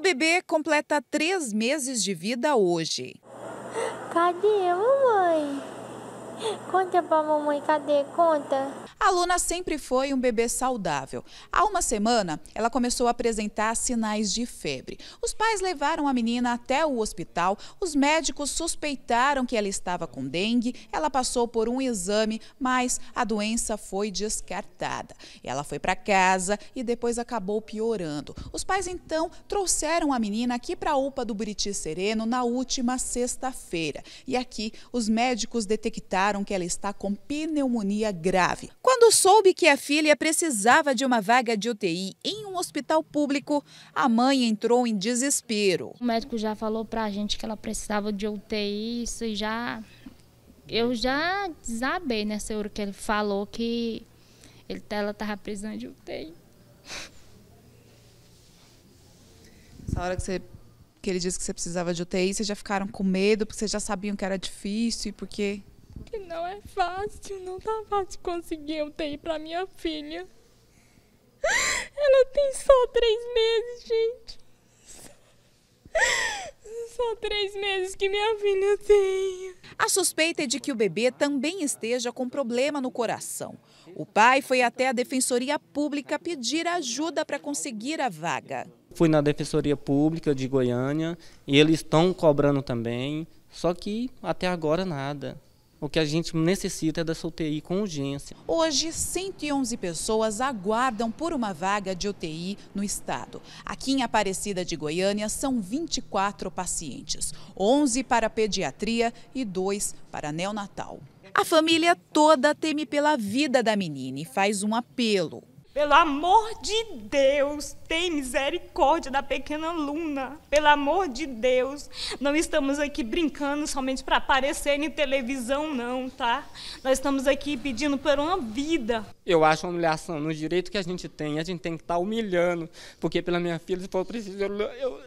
O bebê completa três meses de vida hoje. Cadê mamãe? Conta pra mamãe, cadê? Conta. A Luna sempre foi um bebê saudável. Há uma semana, ela começou a apresentar sinais de febre. Os pais levaram a menina até o hospital, os médicos suspeitaram que ela estava com dengue, ela passou por um exame, mas a doença foi descartada. Ela foi para casa e depois acabou piorando. Os pais então trouxeram a menina aqui para a UPA do Buriti Sereno na última sexta-feira. E aqui os médicos detectaram que ela está com pneumonia grave. Quando soube que a filha precisava de uma vaga de UTI em um hospital público, a mãe entrou em desespero. O médico já falou para a gente que ela precisava de UTI, isso e já. Eu já desabei nessa né, hora que ele falou que ele, ela estava precisando de UTI. Essa hora que, você, que ele disse que você precisava de UTI, vocês já ficaram com medo, porque vocês já sabiam que era difícil e porque que não é fácil, não tá fácil conseguir UTI para minha filha. Ela tem só três meses, gente. Só três meses que minha filha tem. A suspeita é de que o bebê também esteja com problema no coração. O pai foi até a Defensoria Pública pedir ajuda para conseguir a vaga. Fui na Defensoria Pública de Goiânia e eles estão cobrando também, só que até agora nada. O que a gente necessita é da UTI com urgência. Hoje, 111 pessoas aguardam por uma vaga de UTI no estado. Aqui em Aparecida de Goiânia, são 24 pacientes, 11 para pediatria e 2 para neonatal. A família toda teme pela vida da menina e faz um apelo. Pelo amor de Deus, tem misericórdia da pequena Luna. Pelo amor de Deus, não estamos aqui brincando somente para aparecer em televisão, não, tá? Nós estamos aqui pedindo por uma vida. Eu acho uma humilhação no direito que a gente tem. A gente tem que estar tá humilhando, porque pela minha filha, se for preciso, eu, eu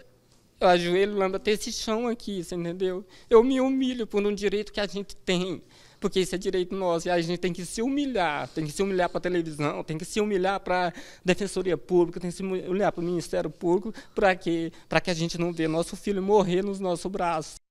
eu ajoelho lama até esse chão aqui, você entendeu? Eu me humilho por um direito que a gente tem, porque isso é direito nosso, e a gente tem que se humilhar, tem que se humilhar para a televisão, tem que se humilhar para a Defensoria Pública, tem que se humilhar para o Ministério Público, para que, que a gente não vê nosso filho morrer nos nossos braços.